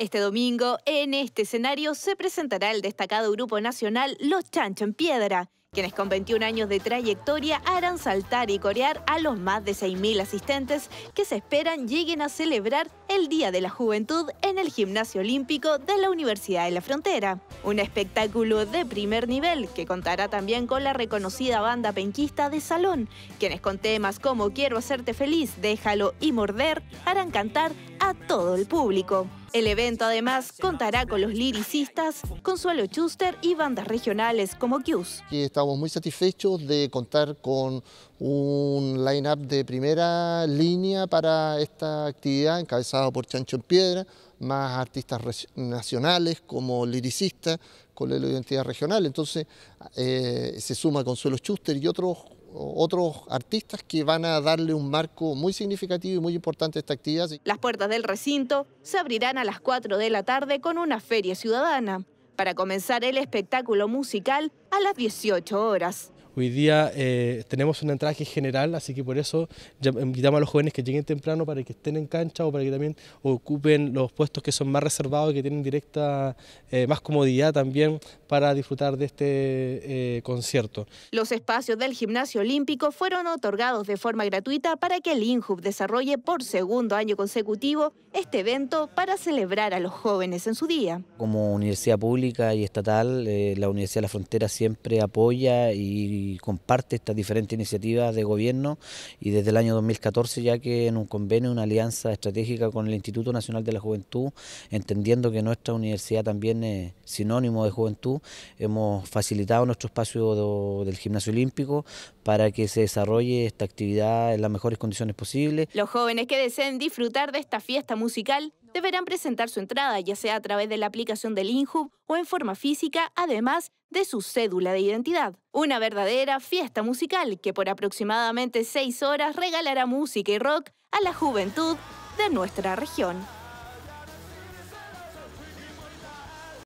Este domingo, en este escenario, se presentará el destacado grupo nacional Los Chancho en Piedra, quienes con 21 años de trayectoria harán saltar y corear a los más de 6.000 asistentes que se esperan lleguen a celebrar el Día de la Juventud en el Gimnasio Olímpico de la Universidad de la Frontera. Un espectáculo de primer nivel que contará también con la reconocida banda penquista de Salón, quienes con temas como Quiero hacerte feliz, Déjalo y Morder harán cantar a todo el público. El evento además contará con los liricistas Consuelo Schuster y bandas regionales como Q's estamos muy satisfechos de contar con un line-up de primera línea para esta actividad, encabezado por Chancho en Piedra, más artistas nacionales como liricistas, con la identidad regional. Entonces eh, se suma Consuelo Schuster y otros otros artistas que van a darle un marco muy significativo y muy importante a esta actividad. Las puertas del recinto se abrirán a las 4 de la tarde con una feria ciudadana para comenzar el espectáculo musical a las 18 horas. Hoy día eh, tenemos un entraje general, así que por eso invitamos a los jóvenes que lleguen temprano para que estén en cancha o para que también ocupen los puestos que son más reservados, que tienen directa, eh, más comodidad también para disfrutar de este eh, concierto. Los espacios del gimnasio olímpico fueron otorgados de forma gratuita para que el INJUB desarrolle por segundo año consecutivo este evento para celebrar a los jóvenes en su día. Como universidad pública y estatal, la Universidad de la Frontera siempre apoya y y comparte estas diferentes iniciativas de gobierno y desde el año 2014 ya que en un convenio, una alianza estratégica con el Instituto Nacional de la Juventud, entendiendo que nuestra universidad también es sinónimo de juventud, hemos facilitado nuestro espacio del gimnasio olímpico para que se desarrolle esta actividad en las mejores condiciones posibles. Los jóvenes que deseen disfrutar de esta fiesta musical deberán presentar su entrada, ya sea a través de la aplicación del INHUB o en forma física, además de su cédula de identidad. Una verdadera fiesta musical que por aproximadamente seis horas regalará música y rock a la juventud de nuestra región.